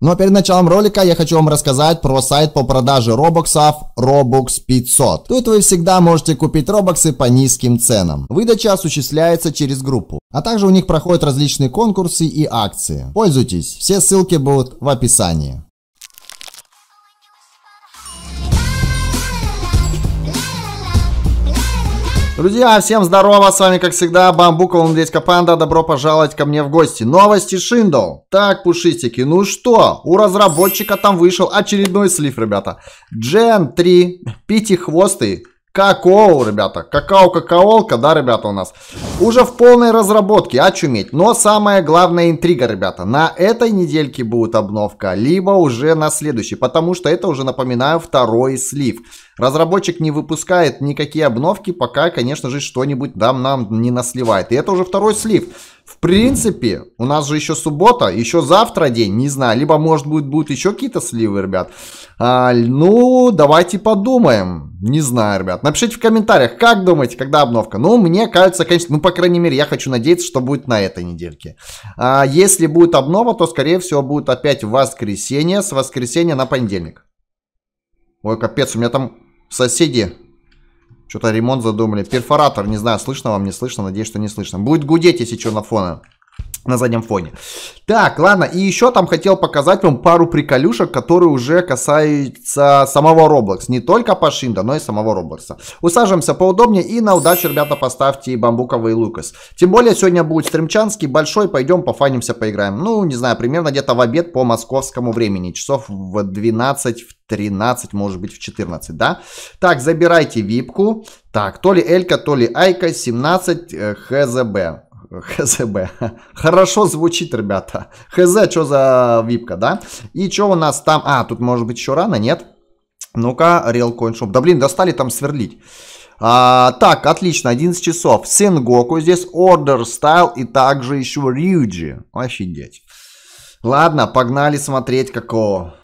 Но перед началом ролика я хочу вам рассказать про сайт по продаже робоксов Robux 500. Тут вы всегда можете купить робоксы по низким ценам. Выдача осуществляется через группу. А также у них проходят различные конкурсы и акции. Пользуйтесь, все ссылки будут в описании. Друзья, всем здорово, с вами как всегда Бамбукл, Индейская Панда, добро пожаловать ко мне в гости. Новости Шиндл. Так, пушистики, ну что, у разработчика там вышел очередной слив, ребята. Джен 3, пятихвостый, Какоу, ребята. Какао-какаолка, да, ребята, у нас. Уже в полной разработке, очуметь. Но самая главная интрига, ребята. На этой недельке будет обновка, либо уже на следующей. Потому что это уже, напоминаю, второй слив. Разработчик не выпускает никакие обновки, пока, конечно же, что-нибудь да, нам не насливает. И это уже второй слив. В принципе, у нас же еще суббота, еще завтра день, не знаю, либо может будет будут еще какие-то сливы, ребят. А, ну, давайте подумаем. Не знаю, ребят. Напишите в комментариях, как думаете, когда обновка. Ну, мне кажется, конечно, ну, по крайней мере, я хочу надеяться, что будет на этой недельке. А, если будет обнова, то, скорее всего, будет опять воскресенье, с воскресенья на понедельник. Ой, капец, у меня там соседи что-то ремонт задумали. Перфоратор, не знаю, слышно вам, не слышно. Надеюсь, что не слышно. Будет гудеть, если что, на фоне на заднем фоне. Так, ладно, и еще там хотел показать вам пару приколюшек, которые уже касаются самого Roblox. Не только Пашинда, но и самого Roblox. Усаживаемся поудобнее и на удачу, ребята, поставьте бамбуковый Лукас. Тем более сегодня будет стримчанский большой, пойдем пофанимся, поиграем. Ну, не знаю, примерно где-то в обед по московскому времени, часов в 12, в 13, может быть в 14, да? Так, забирайте випку. Так, то ли Элька, то ли Айка, 17 э, ХЗБ. ХЗБ. Хорошо звучит, ребята. ХЗ, что за випка, да? И что у нас там? А, тут может быть еще рано, нет? Ну-ка, RealCoinShop. Да блин, достали там сверлить. А, так, отлично, 11 часов. Сингоку здесь, Order Style и также еще Ryuji. Офигеть. Ладно, погнали смотреть какого.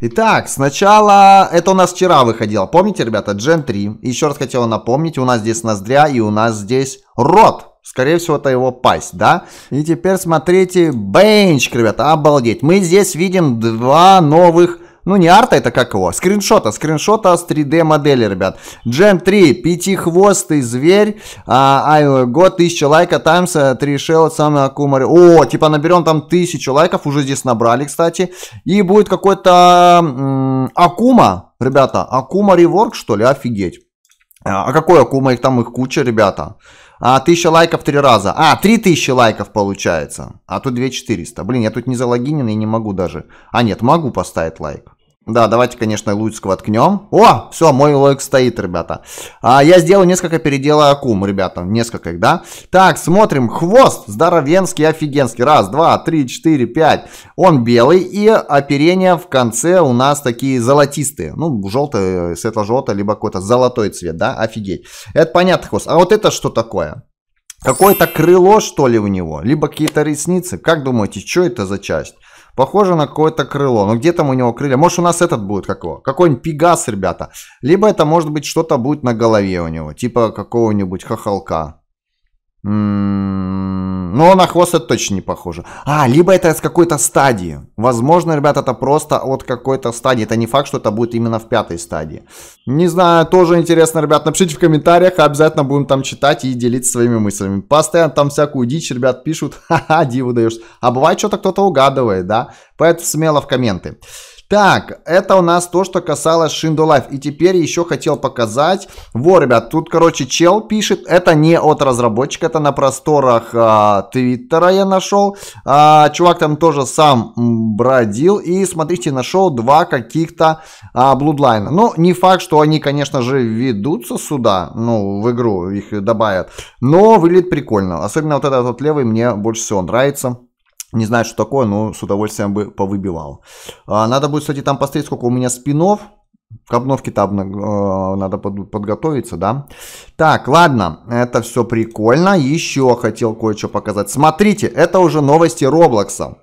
Итак, сначала это у нас вчера выходило. Помните, ребята, Gen 3. Еще раз хотела напомнить, у нас здесь ноздря и у нас здесь рот. Скорее всего, это его пасть, да? И теперь смотрите бенч, ребята, обалдеть. Мы здесь видим два новых ну, не арта, это как его? Скриншота. Скриншота с 3D модели, ребят. Джем 3. Пятихвостый зверь. А, ай, год, тысяча лайка. Таймс, три шелла, самый акумари. О, типа наберем там тысячу лайков. Уже здесь набрали, кстати. И будет какой-то Акума. Ребята, Акума реворк, что ли? Офигеть. А, а какой Акума? Их там их куча, ребята. А, 1000 лайков три раза. А, 3000 лайков получается. А тут 2400. Блин, я тут не залогинен и не могу даже. А нет, могу поставить лайк. Да, давайте, конечно, Луицкого откнем. О, все, мой лойк стоит, ребята. А, я сделал несколько передела акум, ребята, несколько их, да? Так, смотрим, хвост здоровенский, офигенский. Раз, два, три, четыре, пять. Он белый, и оперение в конце у нас такие золотистые. Ну, желтый, светло-желтый, либо какой-то золотой цвет, да? Офигеть. Это понятный хвост. А вот это что такое? Какое-то крыло, что ли, у него? Либо какие-то ресницы? Как думаете, что это за часть? Похоже на какое-то крыло. Но где там у него крылья? Может, у нас этот будет как его? Какой-нибудь пегас, ребята. Либо это, может быть, что-то будет на голове у него. Типа какого-нибудь хохолка. Но ну, на хвост это точно не похоже. А, либо это с какой-то стадии. Возможно, ребят, это просто от какой-то стадии. Это не факт, что это будет именно в пятой стадии. Не знаю, тоже интересно, ребят. Напишите в комментариях, обязательно будем там читать и делиться своими мыслями. Постоянно там всякую дичь, ребят, пишут. Ха-ха, диву даешь. А бывает, что-то кто-то угадывает, да? Поэтому смело в комменты. Так, это у нас то, что касалось Шиндо Life, И теперь еще хотел показать. Во, ребят, тут, короче, чел пишет. Это не от разработчика, это на просторах а, Твиттера я нашел. А, чувак там тоже сам бродил. И, смотрите, нашел два каких-то а, блудлайна. Ну, не факт, что они, конечно же, ведутся сюда, ну, в игру их добавят. Но выглядит прикольно. Особенно вот этот вот левый мне больше всего нравится. Не знаю, что такое, но с удовольствием бы повыбивал. А, надо будет, кстати, там посмотреть, сколько у меня спинов. К обновке там э, надо подготовиться, да? Так, ладно, это все прикольно. Еще хотел кое-что показать. Смотрите, это уже новости Роблокса.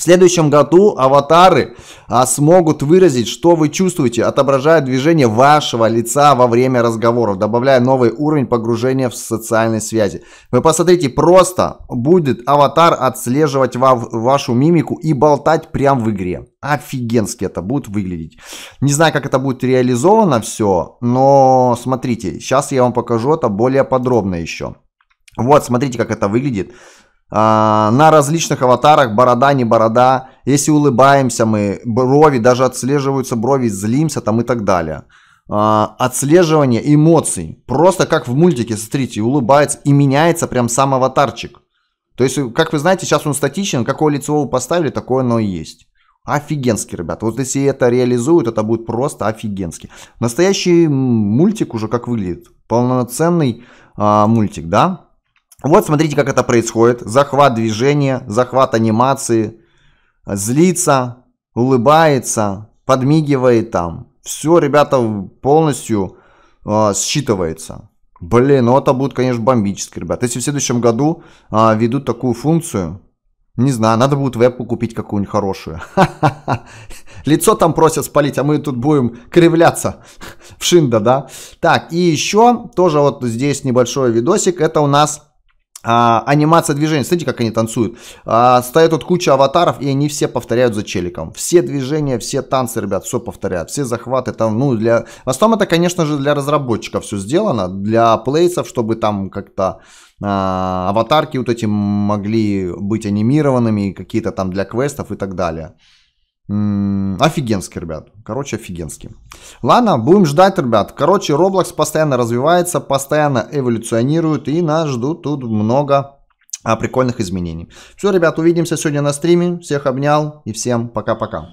В следующем году аватары а, смогут выразить, что вы чувствуете, отображая движение вашего лица во время разговоров, добавляя новый уровень погружения в социальные связи. Вы посмотрите, просто будет аватар отслеживать ва- вашу мимику и болтать прямо в игре. Офигенски это будет выглядеть. Не знаю, как это будет реализовано все, но смотрите, сейчас я вам покажу это более подробно еще. Вот, смотрите, как это выглядит. А, на различных аватарах, борода, не борода, если улыбаемся мы, брови, даже отслеживаются брови, злимся там и так далее. А, отслеживание эмоций, просто как в мультике, смотрите, улыбается и меняется прям сам аватарчик. То есть, как вы знаете, сейчас он статичен, какое лицо вы поставили, такое оно и есть. Офигенский, ребят. Вот если это реализуют, это будет просто офигенский. Настоящий мультик уже как выглядит. Полноценный а, мультик, да? Вот смотрите, как это происходит. Захват движения, захват анимации. Злится, улыбается, подмигивает там. Все, ребята, полностью э, считывается. Блин, ну это будет, конечно, бомбически, ребят. Если в следующем году э, а, ведут такую функцию, не знаю, надо будет в Apple купить какую-нибудь хорошую. Лицо там просят спалить, а мы тут будем кривляться в шинда, да? Так, и еще тоже вот здесь небольшой видосик. Это у нас а, анимация движений. Смотрите, как они танцуют. А, стоят тут куча аватаров, и они все повторяют за челиком. Все движения, все танцы, ребят, все повторяют. Все захваты там, ну, для... В основном это, конечно же, для разработчиков все сделано. Для плейсов, чтобы там как-то а, аватарки вот эти могли быть анимированными, какие-то там для квестов и так далее. Офигенский, ребят. Короче, офигенский. Ладно, будем ждать, ребят. Короче, Roblox постоянно развивается, постоянно эволюционирует, и нас ждут тут много а, прикольных изменений. Все, ребят, увидимся сегодня на стриме. Всех обнял и всем пока-пока.